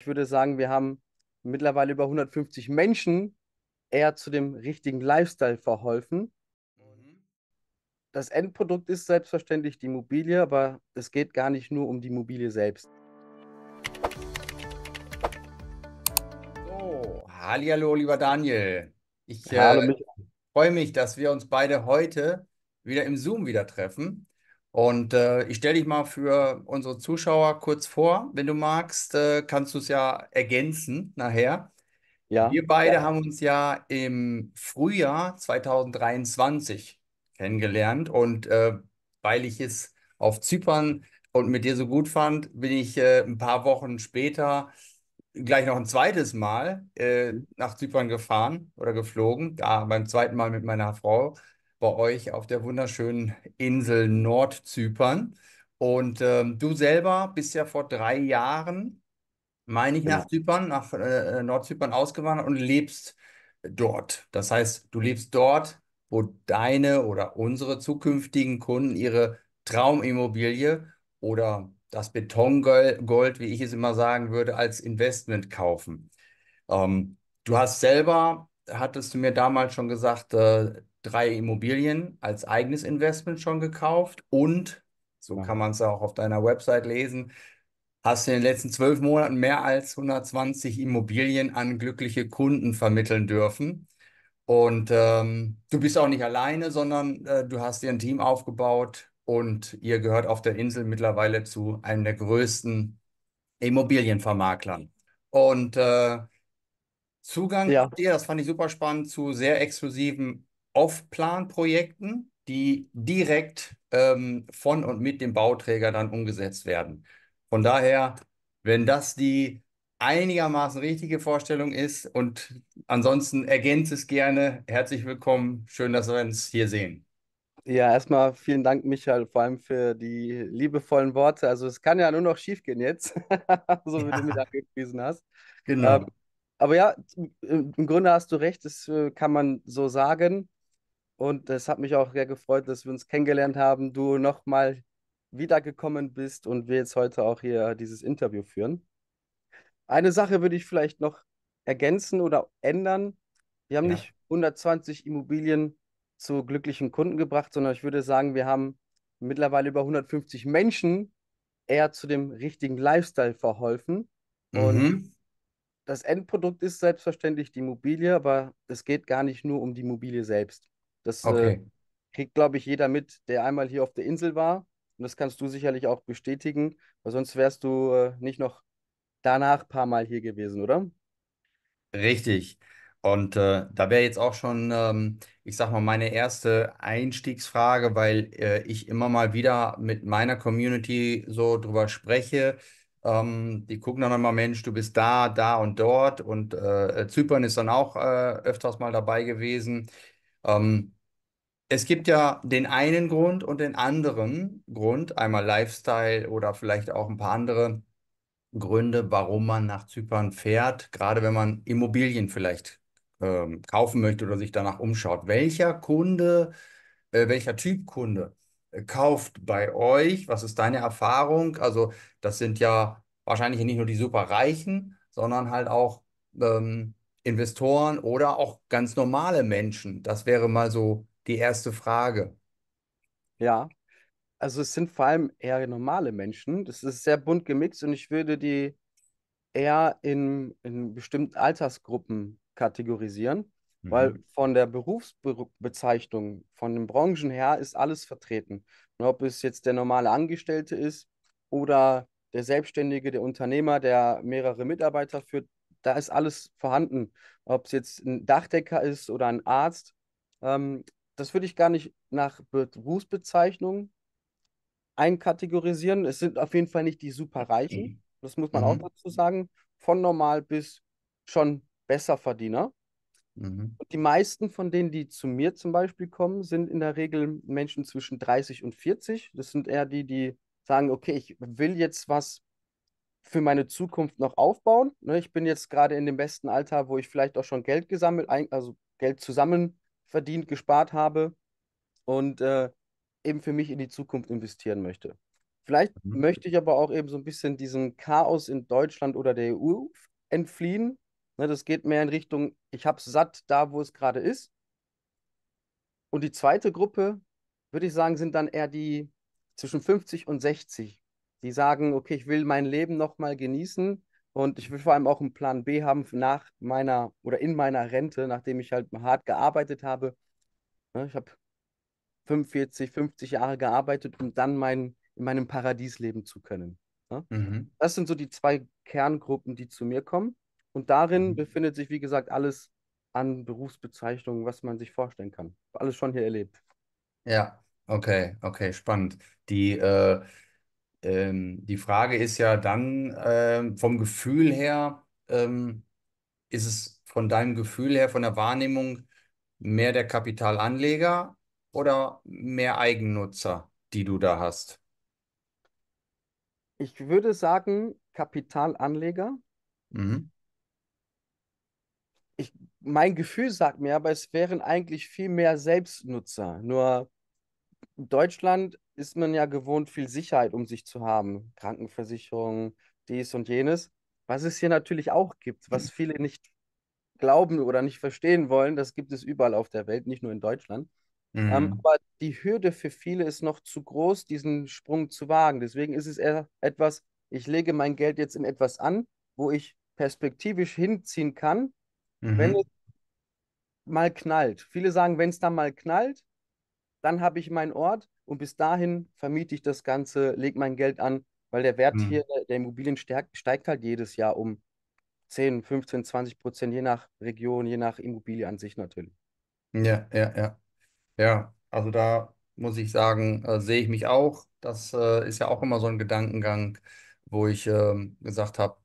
Ich würde sagen, wir haben mittlerweile über 150 Menschen eher zu dem richtigen Lifestyle verholfen. Mhm. Das Endprodukt ist selbstverständlich die Immobilie, aber es geht gar nicht nur um die Immobilie selbst. So, hallo, lieber Daniel. Ich äh, freue mich, dass wir uns beide heute wieder im Zoom wieder treffen. Und äh, ich stelle dich mal für unsere Zuschauer kurz vor. Wenn du magst, äh, kannst du es ja ergänzen nachher. Ja. Wir beide ja. haben uns ja im Frühjahr 2023 kennengelernt und äh, weil ich es auf Zypern und mit dir so gut fand, bin ich äh, ein paar Wochen später gleich noch ein zweites Mal äh, mhm. nach Zypern gefahren oder geflogen, da beim zweiten Mal mit meiner Frau bei euch auf der wunderschönen Insel Nordzypern. Und ähm, du selber bist ja vor drei Jahren, meine ich, nach Zypern, nach äh, äh, Nordzypern ausgewandert und lebst dort. Das heißt, du lebst dort, wo deine oder unsere zukünftigen Kunden ihre Traumimmobilie oder das Betongold, wie ich es immer sagen würde, als Investment kaufen. Ähm, du hast selber, hattest du mir damals schon gesagt, äh, drei Immobilien als eigenes Investment schon gekauft und, so ja. kann man es auch auf deiner Website lesen, hast in den letzten zwölf Monaten mehr als 120 Immobilien an glückliche Kunden vermitteln dürfen. Und ähm, du bist auch nicht alleine, sondern äh, du hast dir ein Team aufgebaut und ihr gehört auf der Insel mittlerweile zu einem der größten Immobilienvermaklern. Und äh, Zugang ja. dir, das fand ich super spannend, zu sehr exklusiven Aufplanprojekten, die direkt ähm, von und mit dem Bauträger dann umgesetzt werden. Von daher, wenn das die einigermaßen richtige Vorstellung ist und ansonsten ergänzt es gerne. Herzlich willkommen. Schön, dass wir uns hier sehen. Ja, erstmal vielen Dank, Michael, vor allem für die liebevollen Worte. Also es kann ja nur noch schiefgehen jetzt, so wie ja. du mich angepriesen hast. Genau. Ähm, aber ja, im Grunde hast du recht, das äh, kann man so sagen. Und es hat mich auch sehr gefreut, dass wir uns kennengelernt haben, du nochmal wiedergekommen bist und wir jetzt heute auch hier dieses Interview führen. Eine Sache würde ich vielleicht noch ergänzen oder ändern. Wir haben ja. nicht 120 Immobilien zu glücklichen Kunden gebracht, sondern ich würde sagen, wir haben mittlerweile über 150 Menschen eher zu dem richtigen Lifestyle verholfen. Mhm. Und das Endprodukt ist selbstverständlich die Immobilie, aber es geht gar nicht nur um die Immobilie selbst. Das äh, okay. äh, kriegt, glaube ich, jeder mit, der einmal hier auf der Insel war. Und das kannst du sicherlich auch bestätigen, weil sonst wärst du äh, nicht noch danach ein paar Mal hier gewesen, oder? Richtig. Und äh, da wäre jetzt auch schon, ähm, ich sag mal, meine erste Einstiegsfrage, weil äh, ich immer mal wieder mit meiner Community so drüber spreche. Ähm, die gucken dann immer, Mensch, du bist da, da und dort. Und äh, Zypern ist dann auch äh, öfters mal dabei gewesen. Ähm, es gibt ja den einen Grund und den anderen Grund, einmal Lifestyle oder vielleicht auch ein paar andere Gründe, warum man nach Zypern fährt, gerade wenn man Immobilien vielleicht äh, kaufen möchte oder sich danach umschaut. Welcher Kunde, äh, welcher Typ Kunde äh, kauft bei euch? Was ist deine Erfahrung? Also das sind ja wahrscheinlich nicht nur die Superreichen, sondern halt auch ähm, Investoren oder auch ganz normale Menschen. Das wäre mal so die erste Frage. Ja, also es sind vor allem eher normale Menschen. Das ist sehr bunt gemixt und ich würde die eher in, in bestimmten Altersgruppen kategorisieren, mhm. weil von der Berufsbezeichnung, von den Branchen her ist alles vertreten. Und ob es jetzt der normale Angestellte ist oder der Selbstständige, der Unternehmer, der mehrere Mitarbeiter führt, da ist alles vorhanden. Ob es jetzt ein Dachdecker ist oder ein Arzt, ähm, das würde ich gar nicht nach Berufsbezeichnung einkategorisieren. Es sind auf jeden Fall nicht die Superreichen, mhm. das muss man mhm. auch dazu sagen, von normal bis schon Besserverdiener. Mhm. Und die meisten von denen, die zu mir zum Beispiel kommen, sind in der Regel Menschen zwischen 30 und 40. Das sind eher die, die sagen, okay, ich will jetzt was für meine Zukunft noch aufbauen. Ne? Ich bin jetzt gerade in dem besten Alter, wo ich vielleicht auch schon Geld gesammelt, also Geld zusammen verdient, gespart habe und äh, eben für mich in die Zukunft investieren möchte. Vielleicht mhm. möchte ich aber auch eben so ein bisschen diesem Chaos in Deutschland oder der EU entfliehen. Ne, das geht mehr in Richtung, ich habe es satt da, wo es gerade ist. Und die zweite Gruppe, würde ich sagen, sind dann eher die zwischen 50 und 60, die sagen, okay, ich will mein Leben nochmal genießen und ich will vor allem auch einen Plan B haben nach meiner oder in meiner Rente, nachdem ich halt hart gearbeitet habe. Ne, ich habe 45, 50 Jahre gearbeitet, um dann mein, in meinem Paradies leben zu können. Ne? Mhm. Das sind so die zwei Kerngruppen, die zu mir kommen. Und darin mhm. befindet sich, wie gesagt, alles an Berufsbezeichnungen, was man sich vorstellen kann. Alles schon hier erlebt. Ja, okay, okay, spannend. Die äh ähm, die Frage ist ja dann ähm, vom Gefühl her, ähm, ist es von deinem Gefühl her, von der Wahrnehmung mehr der Kapitalanleger oder mehr Eigennutzer, die du da hast? Ich würde sagen Kapitalanleger. Mhm. Ich, mein Gefühl sagt mir, aber es wären eigentlich viel mehr Selbstnutzer. Nur in Deutschland ist man ja gewohnt, viel Sicherheit um sich zu haben. Krankenversicherung, dies und jenes. Was es hier natürlich auch gibt, was mhm. viele nicht glauben oder nicht verstehen wollen, das gibt es überall auf der Welt, nicht nur in Deutschland. Ähm, mhm. Ähm, aber die Hürde für viele ist noch zu groß, diesen Sprung zu wagen. Deswegen ist es eher etwas, ich lege mein Geld jetzt in etwas an, wo ich perspektivisch hinziehen kann, mhm. wenn es mal knallt. Viele sagen, wenn es dann mal knallt, dann habe ich meinen Ort und bis dahin vermiete ich das Ganze, lege mein Geld an, weil der Wert mhm. hier der Immobilien stärkt, steigt halt jedes Jahr um 10, 15, 20 Prozent, je nach Region, je nach Immobilie an sich natürlich. Ja, ja, ja. Ja, also da muss ich sagen, äh, sehe ich mich auch. Das äh, ist ja auch immer so ein Gedankengang, wo ich ähm, gesagt habe,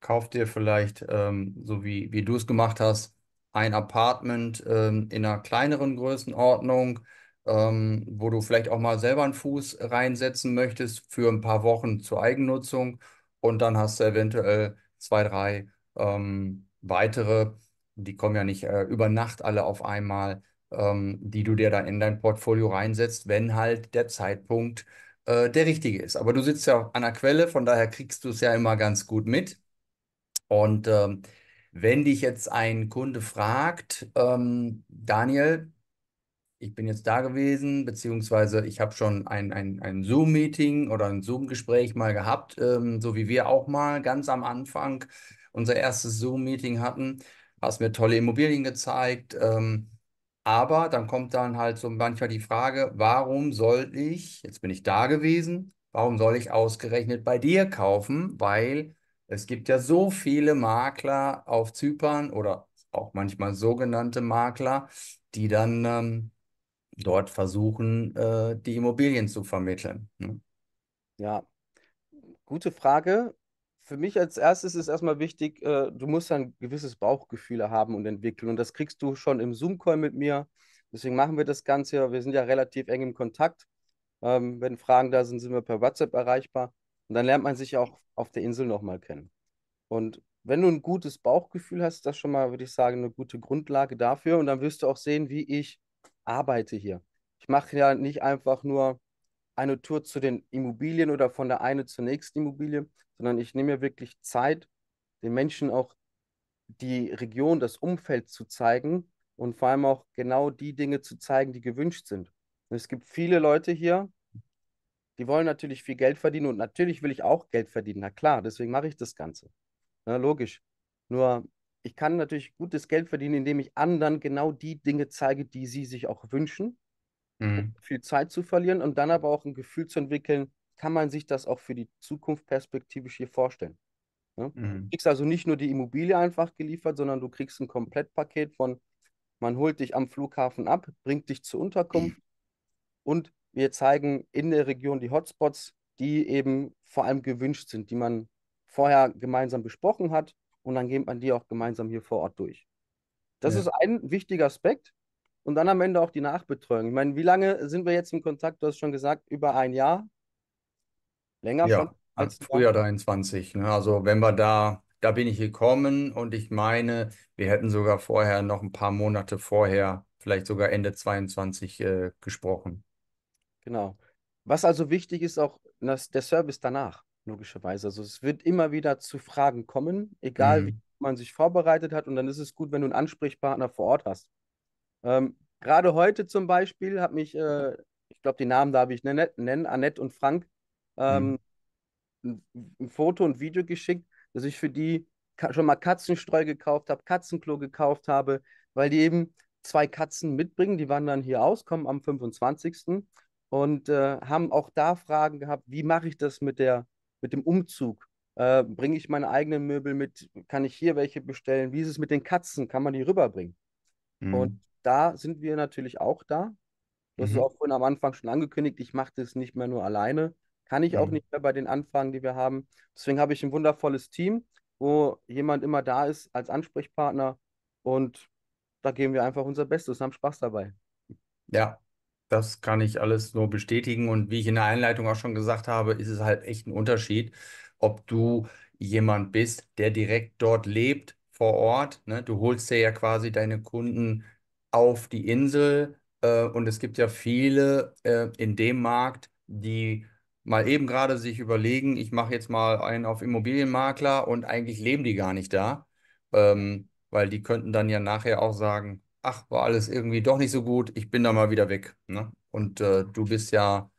kauf dir vielleicht, ähm, so wie, wie du es gemacht hast, ein Apartment ähm, in einer kleineren Größenordnung ähm, wo du vielleicht auch mal selber einen Fuß reinsetzen möchtest für ein paar Wochen zur Eigennutzung und dann hast du eventuell zwei, drei ähm, weitere, die kommen ja nicht äh, über Nacht alle auf einmal, ähm, die du dir dann in dein Portfolio reinsetzt, wenn halt der Zeitpunkt äh, der richtige ist. Aber du sitzt ja an der Quelle, von daher kriegst du es ja immer ganz gut mit. Und ähm, wenn dich jetzt ein Kunde fragt, ähm, Daniel, ich bin jetzt da gewesen, beziehungsweise ich habe schon ein, ein, ein Zoom-Meeting oder ein Zoom-Gespräch mal gehabt, ähm, so wie wir auch mal ganz am Anfang unser erstes Zoom-Meeting hatten, hast mir tolle Immobilien gezeigt. Ähm, aber dann kommt dann halt so manchmal die Frage, warum soll ich, jetzt bin ich da gewesen, warum soll ich ausgerechnet bei dir kaufen? Weil es gibt ja so viele Makler auf Zypern oder auch manchmal sogenannte Makler, die dann ähm, dort versuchen, äh, die Immobilien zu vermitteln. Ne? Ja, gute Frage. Für mich als erstes ist erstmal wichtig, äh, du musst ein gewisses Bauchgefühl haben und entwickeln. Und das kriegst du schon im Zoom-Call mit mir. Deswegen machen wir das Ganze. Wir sind ja relativ eng im Kontakt. Ähm, wenn Fragen da sind, sind wir per WhatsApp erreichbar. Und dann lernt man sich auch auf der Insel nochmal kennen. Und wenn du ein gutes Bauchgefühl hast, das schon mal, würde ich sagen, eine gute Grundlage dafür. Und dann wirst du auch sehen, wie ich arbeite hier. Ich mache ja nicht einfach nur eine Tour zu den Immobilien oder von der eine zur nächsten Immobilie, sondern ich nehme mir wirklich Zeit, den Menschen auch die Region, das Umfeld zu zeigen und vor allem auch genau die Dinge zu zeigen, die gewünscht sind. Und es gibt viele Leute hier, die wollen natürlich viel Geld verdienen und natürlich will ich auch Geld verdienen. Na klar, deswegen mache ich das Ganze. Na, ne, logisch. Nur ich kann natürlich gutes Geld verdienen, indem ich anderen genau die Dinge zeige, die sie sich auch wünschen. Mhm. Viel Zeit zu verlieren und dann aber auch ein Gefühl zu entwickeln, kann man sich das auch für die Zukunft perspektivisch hier vorstellen. Ne? Mhm. Du kriegst also nicht nur die Immobilie einfach geliefert, sondern du kriegst ein Komplettpaket von, man holt dich am Flughafen ab, bringt dich zur Unterkunft mhm. und wir zeigen in der Region die Hotspots, die eben vor allem gewünscht sind, die man vorher gemeinsam besprochen hat und dann geht man die auch gemeinsam hier vor Ort durch. Das ja. ist ein wichtiger Aspekt. Und dann am Ende auch die Nachbetreuung. Ich meine, wie lange sind wir jetzt im Kontakt? Du hast schon gesagt, über ein Jahr. Länger ja, schon? Als Frühjahr 23. Ne? Also wenn wir da, da bin ich gekommen und ich meine, wir hätten sogar vorher noch ein paar Monate vorher, vielleicht sogar Ende 22 äh, gesprochen. Genau. Was also wichtig ist, auch das, der Service danach. Logischerweise. Also es wird immer wieder zu Fragen kommen, egal mhm. wie man sich vorbereitet hat. Und dann ist es gut, wenn du einen Ansprechpartner vor Ort hast. Ähm, Gerade heute zum Beispiel hat mich, äh, ich glaube, die Namen darf ich ne-, ne-, nennen, Annette und Frank, ähm, mhm. ein Foto und Video geschickt, dass ich für die schon mal Katzenstreu gekauft habe, Katzenklo gekauft habe, weil die eben zwei Katzen mitbringen. Die wandern hier aus, kommen am 25. und äh, haben auch da Fragen gehabt, wie mache ich das mit der mit dem Umzug? Äh, bringe ich meine eigenen Möbel mit? Kann ich hier welche bestellen? Wie ist es mit den Katzen? Kann man die rüberbringen? Mhm. Und da sind wir natürlich auch da. Du hast mhm. es auch vorhin am Anfang schon angekündigt, ich mache das nicht mehr nur alleine. Kann ich mhm. auch nicht mehr bei den Anfragen, die wir haben. Deswegen habe ich ein wundervolles Team, wo jemand immer da ist als Ansprechpartner und da geben wir einfach unser Bestes und haben Spaß dabei. Ja, das kann ich alles nur bestätigen. Und wie ich in der Einleitung auch schon gesagt habe, ist es halt echt ein Unterschied, ob du jemand bist, der direkt dort lebt, vor Ort. Ne? Du holst dir ja quasi deine Kunden auf die Insel. Äh, und es gibt ja viele äh, in dem Markt, die mal eben gerade sich überlegen, ich mache jetzt mal einen auf Immobilienmakler und eigentlich leben die gar nicht da. Ähm, weil die könnten dann ja nachher auch sagen, ach, war alles irgendwie doch nicht so gut, ich bin da mal wieder weg. Ne? Und äh, du bist ja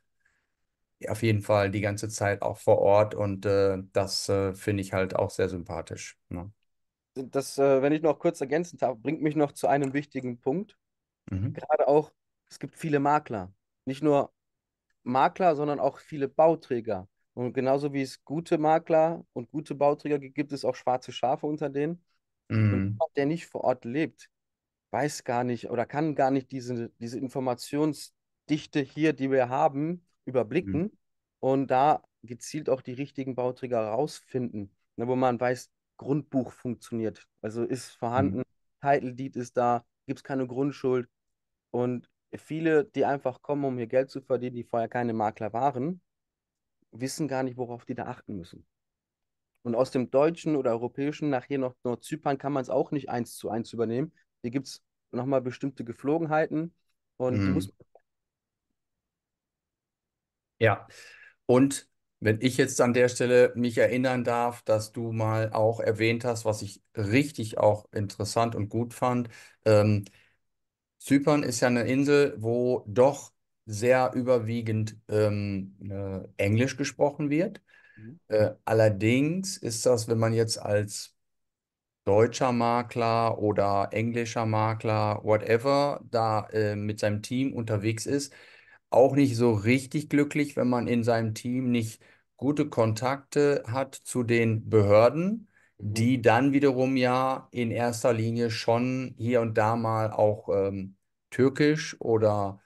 auf jeden Fall die ganze Zeit auch vor Ort und äh, das äh, finde ich halt auch sehr sympathisch. Ne? Das, äh, wenn ich noch kurz ergänzen darf, bringt mich noch zu einem wichtigen Punkt. Mhm. Gerade auch, es gibt viele Makler. Nicht nur Makler, sondern auch viele Bauträger. Und genauso wie es gute Makler und gute Bauträger gibt, gibt es auch schwarze Schafe unter denen. Mhm. Und jemand, der nicht vor Ort lebt, weiß gar nicht oder kann gar nicht diese, diese Informationsdichte hier, die wir haben, mhm. überblicken mhm. und da gezielt auch die richtigen Bauträger rausfinden, ne, wo man weiß, Grundbuch funktioniert, also ist mhm. vorhanden, mhm. Title Deed ist da, gibt es keine Grundschuld und viele, die einfach kommen, um hier Geld zu verdienen, die vorher keine Makler waren, wissen gar nicht, worauf die da achten müssen. Und aus dem deutschen oder europäischen nachher noch Nordzypern kann man es auch nicht eins zu eins übernehmen, hier gibt es nochmal bestimmte Geflogenheiten und mhm. muss... Ja, und wenn ich jetzt an der Stelle mich erinnern darf, dass du mal auch erwähnt hast, was ich richtig auch interessant und gut fand. Ähm, Zypern ist ja eine Insel, wo doch sehr überwiegend ähm, äh, Englisch gesprochen wird. Mhm. Äh, allerdings ist das, wenn man jetzt als deutscher Makler oder englischer Makler, whatever, da äh, mit seinem Team unterwegs ist, auch nicht so richtig glücklich, wenn man in seinem Team nicht gute Kontakte hat zu den Behörden, mhm. die dann wiederum ja in erster Linie schon hier und da mal auch ähm, türkisch oder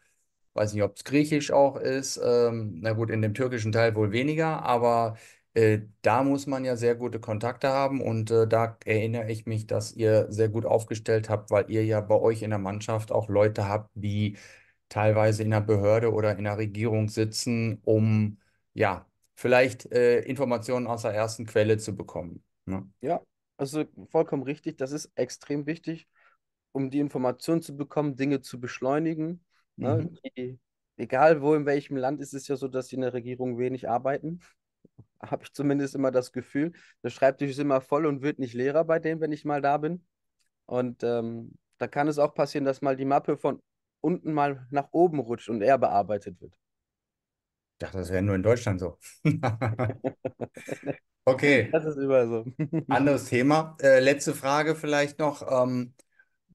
weiß nicht, ob es griechisch auch ist, ähm, na gut, in dem türkischen Teil wohl weniger, aber äh, da muss man ja sehr gute Kontakte haben und äh, da erinnere ich mich, dass ihr sehr gut aufgestellt habt, weil ihr ja bei euch in der Mannschaft auch Leute habt, die teilweise in der Behörde oder in der Regierung sitzen, um ja vielleicht äh, Informationen aus der ersten Quelle zu bekommen. Ne? Ja, also vollkommen richtig. Das ist extrem wichtig, um die Informationen zu bekommen, Dinge zu beschleunigen. Ne? Mhm. Die, egal wo in welchem Land ist es ja so, dass sie in der Regierung wenig arbeiten habe ich zumindest immer das Gefühl. Der Schreibtisch ist immer voll und wird nicht leerer bei denen, wenn ich mal da bin. Und ähm, da kann es auch passieren, dass mal die Mappe von unten mal nach oben rutscht und eher bearbeitet wird. Ich dachte, das wäre nur in Deutschland so. okay. Das ist überall so. Anderes Thema. Äh, letzte Frage vielleicht noch. Ähm,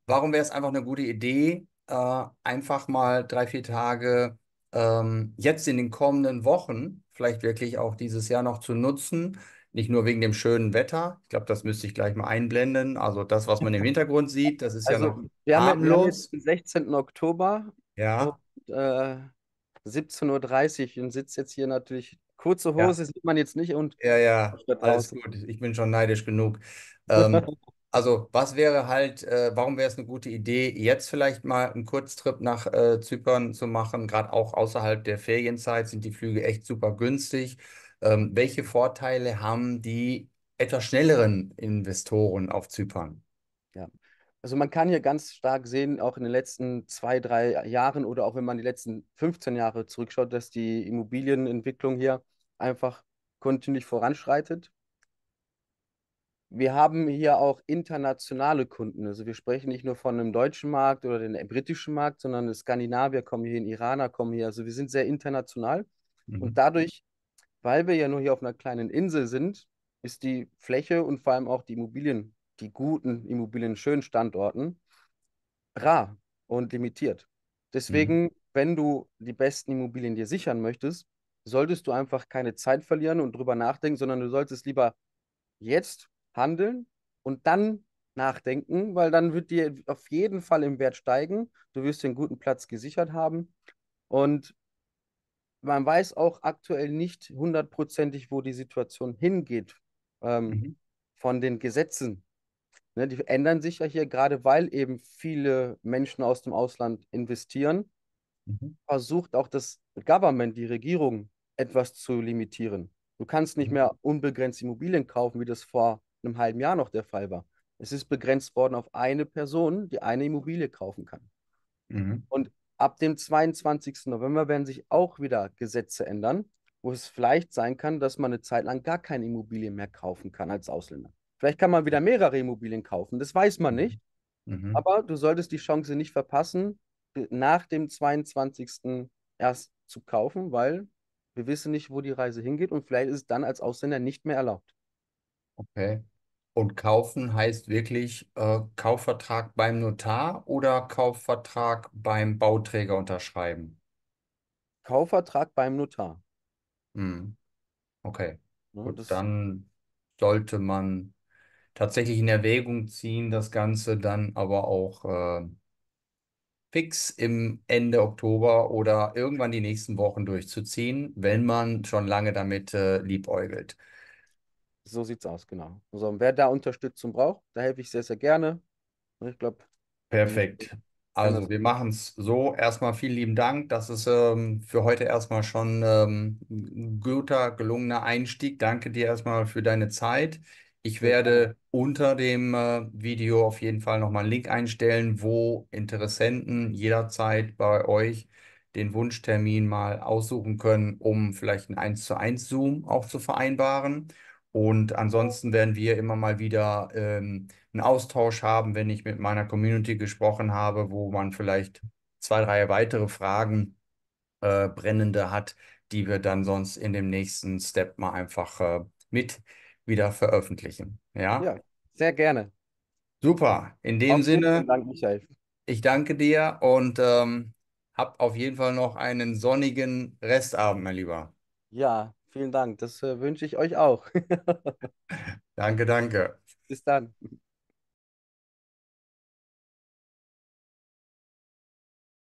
warum wäre es einfach eine gute Idee, äh, einfach mal drei, vier Tage ähm, jetzt in den kommenden Wochen vielleicht wirklich auch dieses Jahr noch zu nutzen. Nicht nur wegen dem schönen Wetter. Ich glaube, das müsste ich gleich mal einblenden. Also das, was man im Hintergrund sieht, das ist also, ja noch wir haben los. Den 16. Oktober. Ja. äh, 17.30 Uhr und sitzt jetzt hier natürlich. Kurze Hose ja. sieht man jetzt nicht und. Ja, ja, alles gut. Ich bin schon neidisch genug. Ähm, Also, was wäre halt, äh, warum wäre es eine gute Idee, jetzt vielleicht mal einen Kurztrip nach äh, Zypern zu machen? Gerade auch außerhalb der Ferienzeit sind die Flüge echt super günstig. Ähm, welche Vorteile haben die etwas schnelleren Investoren auf Zypern? Ja. Also man kann hier ganz stark sehen, auch in den letzten zwei, drei Jahren oder auch wenn man die letzten 15 Jahre zurückschaut, dass die Immobilienentwicklung hier einfach kontinuierlich voranschreitet wir haben hier auch internationale Kunden. Also wir sprechen nicht nur von einem deutschen Markt oder dem äh, britischen Markt, sondern Skandinavier kommen hier, in Iraner kommen hier. Also wir sind sehr international. Mhm. Und dadurch, weil wir ja nur hier auf einer kleinen Insel sind, ist die Fläche und vor allem auch die Immobilien, die guten Immobilien, schönen Standorten, rar und limitiert. Deswegen, mhm. wenn du die besten Immobilien dir sichern möchtest, solltest du einfach keine Zeit verlieren und drüber nachdenken, sondern du solltest lieber jetzt handeln und dann nachdenken, weil dann wird dir auf jeden Fall im Wert steigen. Du wirst den guten Platz gesichert haben. Und man weiß auch aktuell nicht hundertprozentig, wo die Situation hingeht ähm, mhm. von den Gesetzen. Ne, die ändern sich ja hier gerade, weil eben viele Menschen aus dem Ausland investieren. Mhm. Versucht auch das Government, die Regierung, etwas zu limitieren. Du kannst nicht mhm. mehr unbegrenzt Immobilien kaufen, wie das vor einem halben Jahr noch der Fall war. Es ist begrenzt worden auf eine Person, die eine Immobilie kaufen kann. Mhm. Und ab dem 22. November werden sich auch wieder Gesetze ändern, wo es vielleicht sein kann, dass man eine Zeit lang gar keine Immobilie mehr kaufen kann als Ausländer. Vielleicht kann man wieder mehrere Immobilien kaufen, das weiß man mhm. nicht. Mhm. Aber du solltest die Chance nicht verpassen, nach dem 22. erst zu kaufen, weil wir wissen nicht, wo die Reise hingeht und vielleicht ist es dann als Ausländer nicht mehr erlaubt. Okay. Und kaufen heißt wirklich äh, Kaufvertrag beim Notar oder Kaufvertrag beim Bauträger unterschreiben? Kaufvertrag beim Notar. Hm. Okay. Ja, ne, Gut, dann sollte man tatsächlich in Erwägung ziehen, das Ganze dann aber auch äh, fix im Ende Oktober oder irgendwann die nächsten Wochen durchzuziehen, wenn man schon lange damit äh, liebäugelt. So sieht's aus, genau. Also, wer da Unterstützung braucht, da helfe ich sehr, sehr gerne. Und ne, ich glaube. Perfekt. Ähm, also wir machen es so. Erstmal vielen lieben Dank. Das ist ähm, für heute erstmal schon ähm, ein guter, gelungener Einstieg. Danke dir erstmal für deine Zeit. Ich werde unter dem äh, Video auf jeden Fall nochmal einen Link einstellen, wo Interessenten jederzeit bei euch den Wunschtermin mal aussuchen können, um vielleicht ein 1 zu 1 Zoom auch zu vereinbaren. Und ansonsten werden wir immer mal wieder ähm, einen Austausch haben, wenn ich mit meiner Community gesprochen habe, wo man vielleicht zwei, drei weitere Fragen äh, brennende hat, die wir dann sonst in dem nächsten Step mal einfach äh, mit wieder veröffentlichen. Ja? ja, sehr gerne. Super. In dem Auch Sinne. Dank, Michael. Ich danke dir und ähm, hab auf jeden Fall noch einen sonnigen Restabend, mein Lieber. Ja, Vielen Dank. Das äh, wünsche ich euch auch. danke, danke. Bis dann.